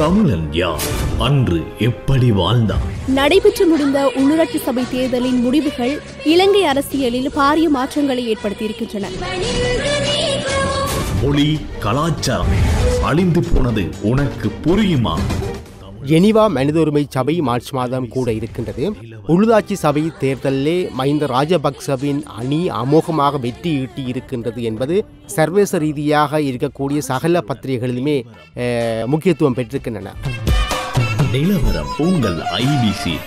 தமிழன் யார் அன்று எப்படி வாழ்ந்தான் நடைபெற்று முடிந்த உள்ளூராட்சி சபை தேர்தலின் முடிவுகள் இலங்கை அரசியலில் பாரிய மாற்றங்களை ஏற்படுத்தியிருக்கின்றன மொழி கலாச்சாரம் அழிந்து போனது உனக்கு புரியுமா ஜெனிவா மனித உரிமை சபை மார்ச் மாதம் கூட இருக்கின்றது உழுதாட்சி சபை தேர்தலிலே மஹிந்த ராஜபக்சவின் அணி அமோகமாக வெற்றி ஈட்டி இருக்கின்றது என்பது சர்வதேச ரீதியாக இருக்கக்கூடிய சகல பத்திரிகைகளிலுமே முக்கியத்துவம் பெற்றிருக்கின்றன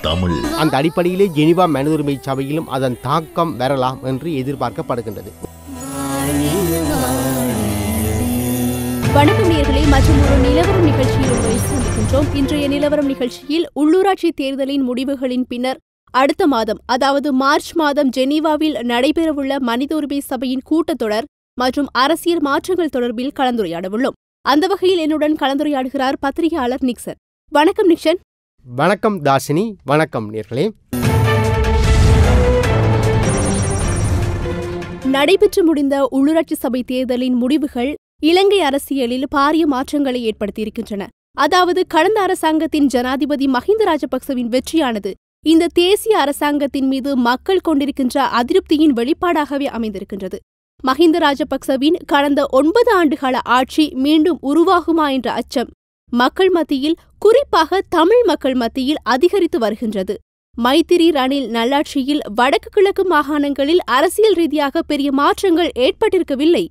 தமிழ் அந்த அடிப்படையிலே ஜெனிவா மனித உரிமை சபையிலும் அதன் தாக்கம் வரலாம் என்று எதிர்பார்க்கப்படுகின்றது வணக்கம் மற்றும் ஒரு நிலவரம் நிகழ்ச்சியில் உங்களை சந்திக்கின்றோம் இன்றைய நிலவரம் நிகழ்ச்சியில் உள்ளூராட்சி தேர்தலின் முடிவுகளின் பின்னர் அடுத்த மாதம் அதாவது மார்ச் மாதம் ஜெனீவாவில் நடைபெறவுள்ள மனித உரிமை சபையின் கூட்டத்தொடர் மற்றும் அரசியல் மாற்றங்கள் தொடர்பில் கலந்துரையாடவுள்ளோம் அந்த வகையில் என்னுடன் கலந்துரையாடுகிறார் பத்திரிகையாளர் நிக்சன் வணக்கம் நிக்சன் வணக்கம் தாசினி வணக்கம் நேர்களே நடைபெற்று முடிந்த உள்ளூராட்சி சபை தேர்தலின் முடிவுகள் இலங்கை அரசியலில் பாரிய மாற்றங்களை ஏற்படுத்தியிருக்கின்றன அதாவது கடந்த அரசாங்கத்தின் ஜனாதிபதி மஹிந்த ராஜபக்சவின் வெற்றியானது இந்த தேசிய அரசாங்கத்தின் மீது மக்கள் கொண்டிருக்கின்ற அதிருப்தியின் வெளிப்பாடாகவே அமைந்திருக்கின்றது மஹிந்த ராஜபக்சவின் கடந்த ஒன்பது ஆண்டுகால ஆட்சி மீண்டும் உருவாகுமா என்ற அச்சம் மக்கள் மத்தியில் குறிப்பாக தமிழ் மக்கள் மத்தியில் அதிகரித்து வருகின்றது மைத்திரி ரணில் நல்லாட்சியில் வடக்கு கிழக்கு மாகாணங்களில் அரசியல் ரீதியாக பெரிய மாற்றங்கள் ஏற்பட்டிருக்கவில்லை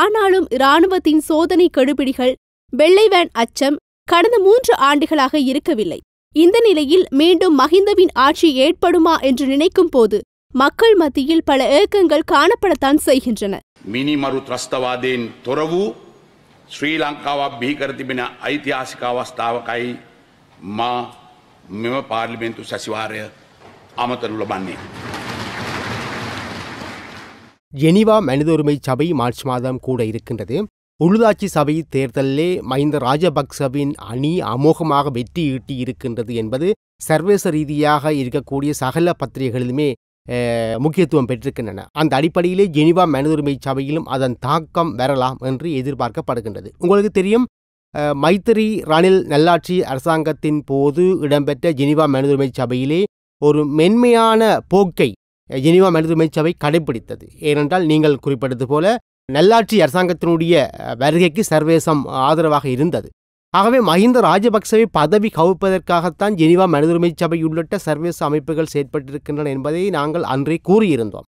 ஆனாலும் இராணுவத்தின் சோதனை கெடுபிடிகள் வெள்ளைவேன் அச்சம் கடந்த மூன்று ஆண்டுகளாக இருக்கவில்லை இந்த நிலையில் மீண்டும் மஹிந்தவின் ஆட்சி ஏற்படுமா என்று நினைக்கும் போது மக்கள் மத்தியில் பல ஏக்கங்கள் காணப்படத்தான் செய்கின்றன மினி මරු ත්‍රස්තවාදයෙන් துறவு ஸ்ரீலங்காவா ශ්‍රී ලංකාවක් බිහිකර තිබෙන ඓතිහාසික අවස්ථාවකයි මා මෙම ஜெனிவா மனித உரிமை சபை மார்ச் மாதம் கூட இருக்கின்றது உள்ளூராட்சி சபை தேர்தலிலே மஹிந்த ராஜபக்சவின் அணி அமோகமாக வெற்றி ஈட்டி இருக்கின்றது என்பது சர்வதேச ரீதியாக இருக்கக்கூடிய சகல பத்திரிகைகளிலுமே முக்கியத்துவம் பெற்றிருக்கின்றன அந்த அடிப்படையிலே ஜெனிவா மனித உரிமை சபையிலும் அதன் தாக்கம் வரலாம் என்று எதிர்பார்க்கப்படுகின்றது உங்களுக்கு தெரியும் மைத்திரி ரணில் நல்லாட்சி அரசாங்கத்தின் போது இடம்பெற்ற ஜெனிவா மனித உரிமை சபையிலே ஒரு மென்மையான போக்கை ஜெனிவா மனித உரிமை சபை கடைபிடித்தது ஏனென்றால் நீங்கள் குறிப்பிட்டது போல நல்லாட்சி அரசாங்கத்தினுடைய வருகைக்கு சர்வேசம் ஆதரவாக இருந்தது ஆகவே மஹிந்த ராஜபக்சவை பதவி கவிப்பதற்காகத்தான் ஜெனிவா மனித உரிமை சபை உள்ளிட்ட சர்வேச அமைப்புகள் செயற்பட்டிருக்கின்றன என்பதை நாங்கள் அன்றே கூறியிருந்தோம்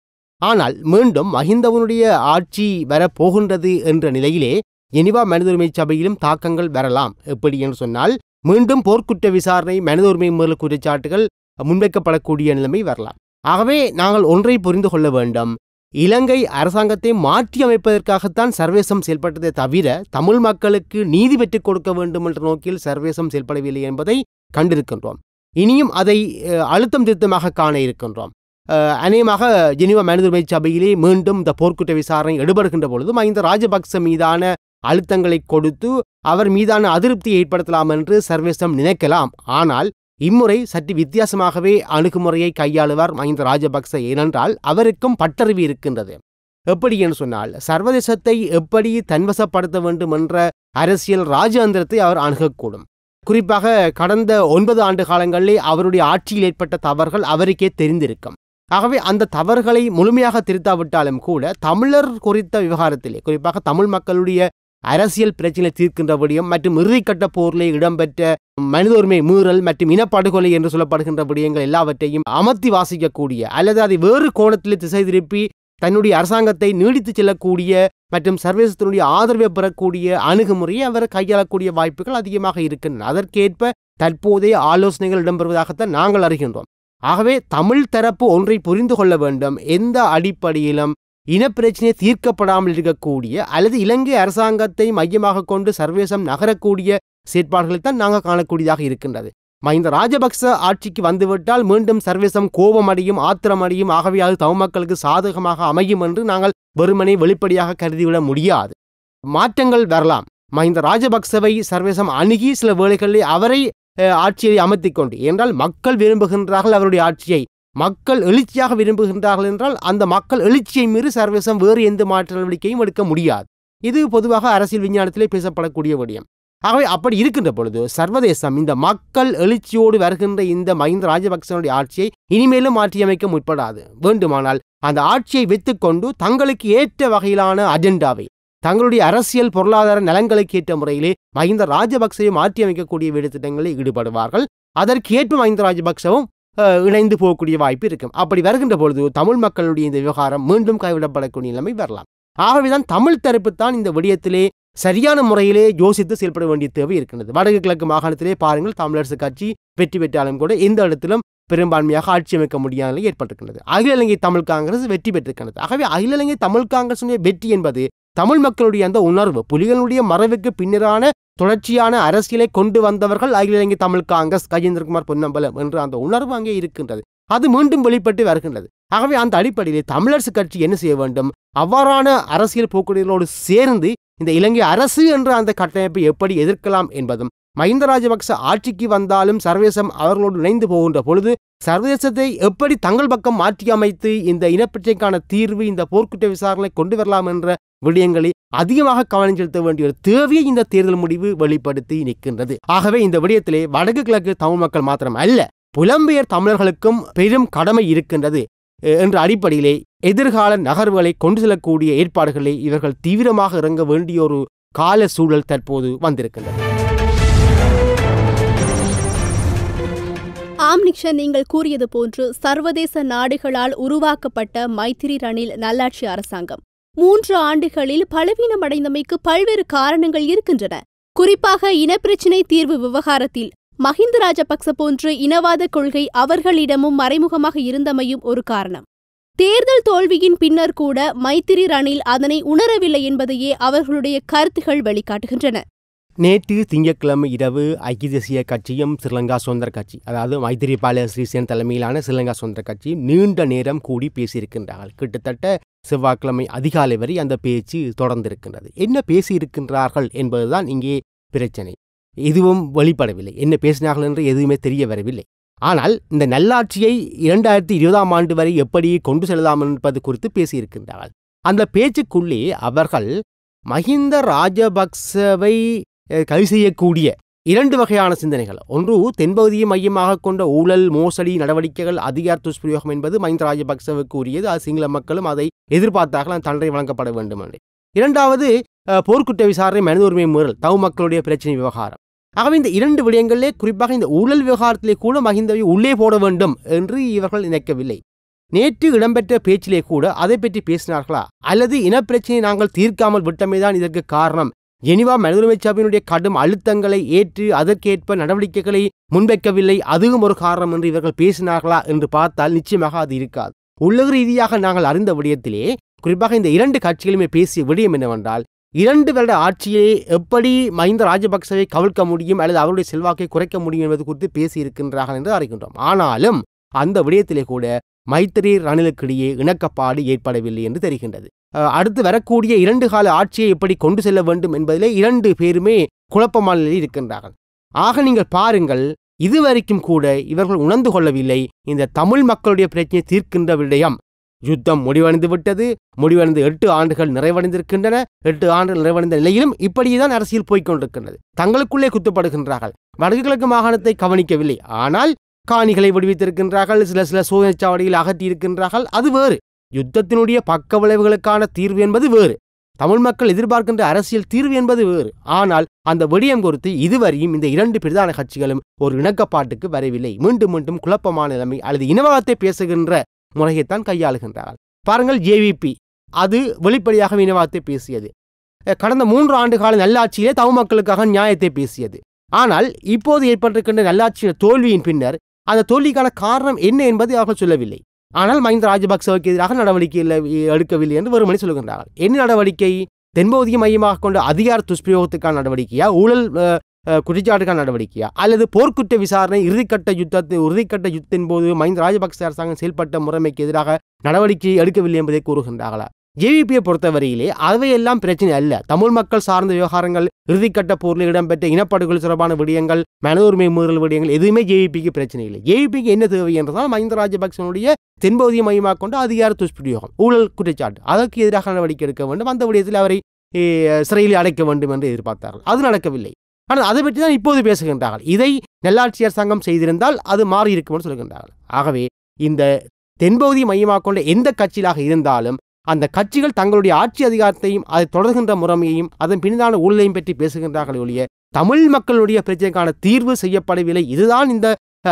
ஆனால் மீண்டும் மஹிந்தவனுடைய ஆட்சி வரப்போகின்றது என்ற நிலையிலே ஜெனிவா மனித உரிமை சபையிலும் தாக்கங்கள் வரலாம் எப்படி என்று சொன்னால் மீண்டும் போர்க்குற்ற விசாரணை மனித உரிமை மீறல் குற்றச்சாட்டுகள் முன்வைக்கப்படக்கூடிய நிலைமை வரலாம் ஆகவே நாங்கள் ஒன்றை புரிந்து கொள்ள வேண்டும் இலங்கை அரசாங்கத்தை மாற்றி அமைப்பதற்காகத்தான் சர்வேசம் செயல்பட்டதை தவிர தமிழ் மக்களுக்கு நீதி பெற்றுக் கொடுக்க வேண்டும் என்ற நோக்கில் சர்வேசம் செயல்படவில்லை என்பதை கண்டிருக்கின்றோம் இனியும் அதை அழுத்தம் திருத்தமாக காண இருக்கின்றோம் அநேகமாக ஜெனிவா மனிதுரிமை சபையிலே மீண்டும் இந்த போர்க்குற்ற விசாரணை எடுபடுகின்ற பொழுது மஹிந்த ராஜபக்ச மீதான அழுத்தங்களை கொடுத்து அவர் மீதான அதிருப்தியை ஏற்படுத்தலாம் என்று சர்வேசம் நினைக்கலாம் ஆனால் இம்முறை சற்று வித்தியாசமாகவே அணுகுமுறையை கையாளுவார் மஹிந்த ராஜபக்ச ஏனென்றால் அவருக்கும் பட்டறிவு இருக்கின்றது எப்படி என்று சொன்னால் சர்வதேசத்தை எப்படி தன்வசப்படுத்த வேண்டும் என்ற அரசியல் ராஜாந்திரத்தை அவர் அணுகக்கூடும் குறிப்பாக கடந்த ஒன்பது ஆண்டு காலங்களில் அவருடைய ஆட்சியில் ஏற்பட்ட தவறுகள் அவருக்கே தெரிந்திருக்கும் ஆகவே அந்த தவறுகளை முழுமையாக திருத்தாவிட்டாலும் கூட தமிழர் குறித்த விவகாரத்திலே குறிப்பாக தமிழ் மக்களுடைய அரசியல் பிரச்சனை தீர்க்கின்றபடியும் மற்றும் இறுதிக்கட்ட போரிலே இடம்பெற்ற மனித உரிமை மீறல் மற்றும் இனப்படுகொலை என்று சொல்லப்படுகின்ற விடயங்கள் எல்லாவற்றையும் அமர்த்தி வாசிக்கக்கூடிய அல்லது அதை வேறு கோணத்தில் திசை திருப்பி தன்னுடைய அரசாங்கத்தை நீடித்து செல்லக்கூடிய மற்றும் சர்வதேசத்தினுடைய ஆதரவை பெறக்கூடிய அணுகுமுறையை அவர் கையாளக்கூடிய வாய்ப்புகள் அதிகமாக இருக்கின்றன அதற்கேற்ப தற்போதைய ஆலோசனைகள் இடம்பெறுவதாகத்தான் நாங்கள் அறிகின்றோம் ஆகவே தமிழ் தரப்பு ஒன்றை புரிந்து கொள்ள வேண்டும் எந்த அடிப்படையிலும் இனப்பிரச்சினை தீர்க்கப்படாமல் இருக்கக்கூடிய அல்லது இலங்கை அரசாங்கத்தை மையமாக கொண்டு சர்வேசம் நகரக்கூடிய செயற்பாடுகளை தான் நாங்கள் காணக்கூடியதாக இருக்கின்றது மஹிந்த ராஜபக்ச ஆட்சிக்கு வந்துவிட்டால் மீண்டும் சர்வேசம் கோபமடையும் ஆத்திரமடையும் ஆகவே அது தவ மக்களுக்கு சாதகமாக அமையும் என்று நாங்கள் வெறுமனை வெளிப்படையாக கருதிவிட முடியாது மாற்றங்கள் வரலாம் மஹிந்த ராஜபக்சவை சர்வேசம் அணுகி சில வேலைகளில் அவரை ஆட்சியை அமர்த்தி கொண்டு என்றால் மக்கள் விரும்புகின்றார்கள் அவருடைய ஆட்சியை மக்கள் எழுச்சியாக விரும்புகின்றார்கள் என்றால் அந்த மக்கள் எழுச்சியை மீறி சர்வேசம் வேறு எந்த மாற்ற நடவடிக்கையும் எடுக்க முடியாது இது பொதுவாக அரசியல் விஞ்ஞானத்திலே பேசப்படக்கூடிய விடயம் ஆகவே அப்படி இருக்கின்ற பொழுது சர்வதேசம் இந்த மக்கள் எழுச்சியோடு வருகின்ற இந்த மஹிந்த ராஜபக்சனுடைய ஆட்சியை இனிமேலும் மாற்றியமைக்க முற்படாது வேண்டுமானால் அந்த ஆட்சியை வைத்துக்கொண்டு தங்களுக்கு ஏற்ற வகையிலான அஜெண்டாவை தங்களுடைய அரசியல் பொருளாதார நலன்களுக்கு ஏற்ற முறையிலே மஹிந்த ராஜபக்சவை மாற்றியமைக்கக்கூடிய வீடு திட்டங்களில் ஈடுபடுவார்கள் அதற்கு ஏற்ப மஹிந்த ராஜபக்சவும் இணைந்து போகக்கூடிய வாய்ப்பு இருக்கும் அப்படி வருகின்ற பொழுது தமிழ் மக்களுடைய இந்த விவகாரம் மீண்டும் கைவிடப்படக்கூடிய நிலைமை வரலாம் ஆகவேதான் தமிழ் தரப்பு தான் இந்த விடயத்திலே சரியான முறையிலே யோசித்து செயல்பட வேண்டிய தேவை இருக்கின்றது வடக்கு கிழக்கு மாகாணத்திலே பாருங்கள் தமிழரசு கட்சி வெற்றி பெற்றாலும் கூட எந்த இடத்திலும் பெரும்பான்மையாக ஆட்சி அமைக்க முடியாத நிலை ஏற்பட்டிருக்கிறது அகில இலங்கை தமிழ் காங்கிரஸ் வெற்றி பெற்றிருக்கிறது ஆகவே அகில இலங்கை தமிழ் காங்கிரசுடைய வெற்றி என்பது தமிழ் மக்களுடைய அந்த உணர்வு புலிகளுடைய மறைவுக்கு பின்னரான தொடர்ச்சியான அரசியலை கொண்டு வந்தவர்கள் அகில இலங்கை தமிழ் காங்கிரஸ் கஜேந்திரகுமார் பொன்னம்பலம் என்ற அந்த உணர்வு அங்கே இருக்கின்றது அது மீண்டும் வெளிப்பட்டு வருகின்றது ஆகவே அந்த அடிப்படையிலே தமிழரசு கட்சி என்ன செய்ய வேண்டும் அவ்வாறான அரசியல் போக்குவரத்தோடு சேர்ந்து இந்த இலங்கை அரசு என்ற அந்த கட்டமைப்பை எப்படி எதிர்க்கலாம் என்பதும் மஹிந்த ராஜபக்ச ஆட்சிக்கு வந்தாலும் சர்வேசம் அவர்களோடு இணைந்து போகின்ற பொழுது சர்வதேசத்தை எப்படி தங்கள் பக்கம் மாற்றி அமைத்து இந்த இனப்பிரச்சனைக்கான தீர்வு இந்த போர்க்குற்ற விசாரணை கொண்டு வரலாம் என்ற விடயங்களை அதிகமாக கவனம் செலுத்த வேண்டிய ஒரு தேவையை இந்த தேர்தல் முடிவு வெளிப்படுத்தி நிற்கின்றது ஆகவே இந்த விடயத்திலே வடக்கு கிழக்கு தமிழ் மக்கள் மாத்திரம் அல்ல புலம்பெயர் தமிழர்களுக்கும் பெரும் கடமை இருக்கின்றது என்ற அடிப்படையிலே எதிர்கால நகர்வுகளை கொண்டு செல்லக்கூடிய ஏற்பாடுகளை இவர்கள் தீவிரமாக இறங்க வேண்டிய ஒரு கால சூழல் தற்போது வந்திருக்கின்றது ராம்நிக்ஷ நீங்கள் கூறியது போன்று சர்வதேச நாடுகளால் உருவாக்கப்பட்ட மைத்திரி ரணில் நல்லாட்சி அரசாங்கம் மூன்று ஆண்டுகளில் பலவீனமடைந்தமைக்கு பல்வேறு காரணங்கள் இருக்கின்றன குறிப்பாக இனப்பிரச்சினை தீர்வு விவகாரத்தில் மஹிந்த ராஜபக்ச போன்று இனவாத கொள்கை அவர்களிடமும் மறைமுகமாக இருந்தமையும் ஒரு காரணம் தேர்தல் தோல்வியின் பின்னர் கூட மைத்திரி ரணில் அதனை உணரவில்லை என்பதையே அவர்களுடைய கருத்துகள் வெளிக்காட்டுகின்றன நேற்று திங்கட்கிழமை இரவு ஐக்கிய தேசிய கட்சியும் ஸ்ரீலங்கா சுதந்திர கட்சி அதாவது மைத்திரிபால ஸ்ரீசேன் தலைமையிலான ஸ்ரீலங்கா சுதந்திர கட்சி நீண்ட நேரம் கூடி பேசியிருக்கின்றார்கள் கிட்டத்தட்ட செவ்வாய்க்கிழமை அதிகாலை வரை அந்த பேச்சு தொடர்ந்திருக்கின்றது என்ன பேசியிருக்கின்றார்கள் என்பதுதான் இங்கே பிரச்சனை எதுவும் வெளிப்படவில்லை என்ன பேசினார்கள் என்று எதுவுமே தெரிய வரவில்லை ஆனால் இந்த நல்லாட்சியை இரண்டாயிரத்தி இருபதாம் ஆண்டு வரை எப்படி கொண்டு செல்லலாம் என்பது குறித்து பேசியிருக்கின்றார்கள் அந்த பேச்சுக்குள்ளே அவர்கள் மஹிந்த ராஜபக்சவை கை செய்யக்கூடிய இரண்டு வகையான சிந்தனைகள் ஒன்று தென்பகுதியை மையமாக கொண்ட ஊழல் மோசடி நடவடிக்கைகள் அதிகார் துஷ்பிரயோகம் என்பது மஹிந்த ராஜபக்சவுக்கு உரியது அது சிங்கள மக்களும் அதை எதிர்பார்த்தார்கள் தண்டனை வழங்கப்பட வேண்டும் என்று இரண்டாவது போர்க்குற்ற விசாரணை மனித உரிமை மீறல் தவு மக்களுடைய பிரச்சனை விவகாரம் ஆகவே இந்த இரண்டு விடயங்களிலே குறிப்பாக இந்த ஊழல் விவகாரத்திலே கூட மஹிந்தவை உள்ளே போட வேண்டும் என்று இவர்கள் நினைக்கவில்லை நேற்று இடம்பெற்ற பேச்சிலே கூட அதை பற்றி பேசினார்களா அல்லது இனப்பிரச்சனையை நாங்கள் தீர்க்காமல் விட்டமே தான் இதற்கு காரணம் ஜெனிவா மனிதனுரிமை கடும் அழுத்தங்களை ஏற்று அதற்கேற்ப நடவடிக்கைகளை முன்வைக்கவில்லை அதுவும் ஒரு காரணம் என்று இவர்கள் பேசினார்களா என்று பார்த்தால் நிச்சயமாக அது இருக்காது உள்ளக ரீதியாக நாங்கள் அறிந்த விடயத்திலே குறிப்பாக இந்த இரண்டு கட்சிகளுமே பேசிய விடயம் என்னவென்றால் இரண்டு வருட ஆட்சியை எப்படி மஹிந்த ராஜபக்சவை கவிழ்க்க முடியும் அல்லது அவருடைய செல்வாக்கை குறைக்க முடியும் என்பது குறித்து பேசியிருக்கின்றார்கள் என்று அறிகின்றோம் ஆனாலும் அந்த விடயத்திலே கூட மைத்திரி ரணிலுக்கிடையே இணக்கப்பாடு ஏற்படவில்லை என்று தெரிகின்றது அடுத்து வரக்கூடிய இரண்டு கால ஆட்சியை எப்படி கொண்டு செல்ல வேண்டும் என்பதிலே இரண்டு பேருமே குழப்பமான நிலையில் இருக்கின்றார்கள் ஆக நீங்கள் பாருங்கள் இதுவரைக்கும் கூட இவர்கள் உணர்ந்து கொள்ளவில்லை இந்த தமிழ் மக்களுடைய பிரச்சனையை தீர்க்கின்ற விடயம் யுத்தம் முடிவடைந்து விட்டது முடிவடைந்து எட்டு ஆண்டுகள் நிறைவடைந்திருக்கின்றன எட்டு ஆண்டுகள் நிறைவடைந்த நிலையிலும் இப்படியேதான் அரசியல் போய்க் கொண்டிருக்கின்றது தங்களுக்குள்ளே குத்துப்படுகின்றார்கள் வடகிழக்கு மாகாணத்தை கவனிக்கவில்லை ஆனால் காணிகளை விடுவித்திருக்கின்றார்கள் சில சில சோதனைச்சாவடியில் அகற்றியிருக்கின்றார்கள் அது வேறு யுத்தத்தினுடைய பக்க விளைவுகளுக்கான தீர்வு என்பது வேறு தமிழ் மக்கள் எதிர்பார்க்கின்ற அரசியல் தீர்வு என்பது வேறு ஆனால் அந்த விடயம் குறித்து இதுவரையும் இந்த இரண்டு பிரதான கட்சிகளும் ஒரு இணக்கப்பாட்டுக்கு வரவில்லை மீண்டும் மீண்டும் குழப்பமான நிலைமை அல்லது இனவாதத்தை பேசுகின்ற முறையைத்தான் கையாளுகின்றார்கள் பாருங்கள் ஜேவிபி அது வெளிப்படையாக இனவாதத்தை பேசியது கடந்த மூன்று ஆண்டு கால நல்லாட்சியிலே தமிழ் மக்களுக்காக நியாயத்தை பேசியது ஆனால் இப்போது ஏற்பட்டிருக்கின்ற நல்லாட்சியின் தோல்வியின் பின்னர் அந்த தோல்விக்கான காரணம் என்ன என்பதை அவர்கள் சொல்லவில்லை ஆனால் மஹிந்த ராஜபக்சவுக்கு எதிராக நடவடிக்கை எடுக்கவில்லை என்று ஒரு மணி சொல்கின்றார்கள் என்ன நடவடிக்கை தென்பகுதியை மையமாக கொண்ட அதிகார துஷ்பிரயோகத்துக்கான நடவடிக்கையா ஊழல் குற்றச்சாட்டுக்கான நடவடிக்கையா அல்லது போர்க்குற்ற விசாரணை இறுதிக்கட்ட யுத்தத்தின் இறுதிக்கட்ட யுத்தின் போது மஹிந்த ராஜபக்ச அரசாங்கம் செயல்பட்ட முறைமைக்கு எதிராக நடவடிக்கை எடுக்கவில்லை என்பதை கூறுகின்றார்களா ஜேவிபியை பொறுத்தவரையிலே அவையெல்லாம் பிரச்சனை அல்ல தமிழ் மக்கள் சார்ந்த விவகாரங்கள் இறுதிக்கட்ட போரில் இடம்பெற்ற இனப்படுகொலை சிறப்பான விடயங்கள் மன உரிமை மீறல் விடயங்கள் எதுவுமே ஜேவிபிக்கு பிரச்சனை இல்லை ஜேவிபிக்கு என்ன தேவை என்றுதான் மஹிந்த ராஜபக்சனுடைய தென்பகுதியை மையமாக கொண்டு அதிகார துஷ்பிரயோகம் ஊழல் குற்றச்சாட்டு அதற்கு எதிராக நடவடிக்கை எடுக்க வேண்டும் அந்த விடயத்தில் அவரை சிறையில் அடைக்க வேண்டும் என்று எதிர்பார்த்தார்கள் அது நடக்கவில்லை ஆனால் அதை பற்றி தான் இப்போது பேசுகின்றார்கள் இதை நல்லாட்சி அரசாங்கம் செய்திருந்தால் அது மாறி இருக்கும் என்று சொல்கின்றார்கள் ஆகவே இந்த தென்பகுதியை மையமாக கொண்ட எந்த கட்சியிலாக இருந்தாலும் அந்த கட்சிகள் தங்களுடைய ஆட்சி அதிகாரத்தையும் அதை தொடர்கின்ற முறைமையையும் அதன் பின்னான ஊழலையும் பற்றி பேசுகின்றார்கள் ஒழிய தமிழ் மக்களுடைய பிரச்சனைக்கான தீர்வு செய்யப்படவில்லை இதுதான் இந்த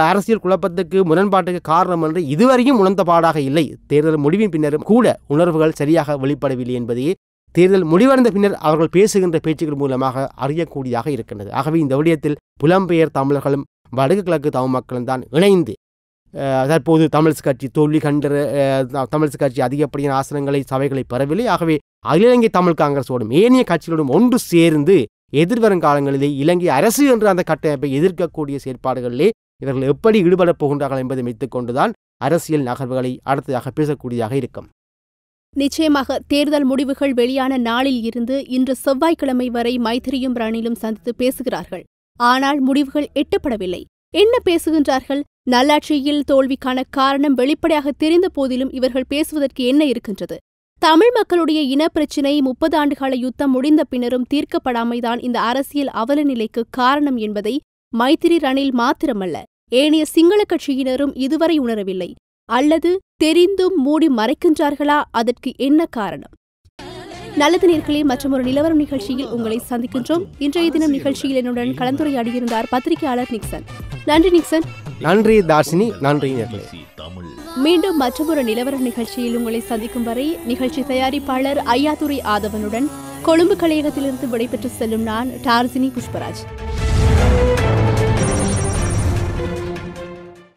அரசியல் குழப்பத்துக்கு முரண்பாட்டுக்கு காரணம் என்று இதுவரையும் உணர்ந்த பாடாக இல்லை தேர்தல் முடிவின் பின்னரும் கூட உணர்வுகள் சரியாக வெளிப்படவில்லை என்பதையே தேர்தல் முடிவடைந்த பின்னர் அவர்கள் பேசுகின்ற பேச்சுக்கள் மூலமாக அறியக்கூடியதாக இருக்கின்றது ஆகவே இந்த விடயத்தில் புலம்பெயர் தமிழர்களும் வடக்கு கிழக்கு தமிழ் மக்களும் தான் இணைந்து தற்போது தமிழ்ஸ் கட்சி தோல்வி கண்டற தமிழ்ஸ் கட்சி அதிகப்படியான ஆசனங்களை சபைகளை பெறவில்லை ஆகவே அகில இலங்கை தமிழ் காங்கிரஸோடும் ஏனைய கட்சிகளோடும் ஒன்று சேர்ந்து எதிர்வரும் காலங்களிலே இலங்கை அரசு என்ற அந்த கட்டமைப்பை எதிர்க்கக்கூடிய செயற்பாடுகளிலே இவர்கள் எப்படி ஈடுபடப் போகின்றார்கள் என்பதை வைத்துக்கொண்டுதான் அரசியல் நகர்வுகளை அடுத்ததாக பேசக்கூடியதாக இருக்கும் நிச்சயமாக தேர்தல் முடிவுகள் வெளியான நாளில் இருந்து இன்று செவ்வாய்க்கிழமை வரை மைத்திரியும் ரணிலும் சந்தித்து பேசுகிறார்கள் ஆனால் முடிவுகள் எட்டப்படவில்லை என்ன பேசுகின்றார்கள் நல்லாட்சியில் தோல்விக்கான காரணம் வெளிப்படையாக தெரிந்த போதிலும் இவர்கள் பேசுவதற்கு என்ன இருக்கின்றது தமிழ் மக்களுடைய இனப்பிரச்சினை முப்பது ஆண்டுகால யுத்தம் முடிந்த பின்னரும் தீர்க்கப்படாமைதான் இந்த அரசியல் அவல நிலைக்கு காரணம் என்பதை மைத்திரி ரணில் மாத்திரமல்ல ஏனைய சிங்கள கட்சியினரும் இதுவரை உணரவில்லை அல்லது தெரிந்தும் மூடி மறைக்கின்றார்களா அதற்கு என்ன காரணம் நல்லது நேர்களே மற்றும் ஒரு நிலவரம் நிகழ்ச்சியில் உங்களை சந்திக்கின்றோம் இன்றைய தினம் நிகழ்ச்சியில் என்னுடன் கலந்துரையாடியிருந்தார் பத்திரிகையாளர் நிக்சன் நன்றி நிக்சன் நன்றி தாசினி நன்றி மீண்டும் மற்றொரு நிலவர நிகழ்ச்சியில் உங்களை சந்திக்கும் வரை நிகழ்ச்சி தயாரிப்பாளர் ஐயாதுரை ஆதவனுடன் கொழும்பு கலையகத்திலிருந்து விடைபெற்று செல்லும் நான் டார்சினி புஷ்பராஜ்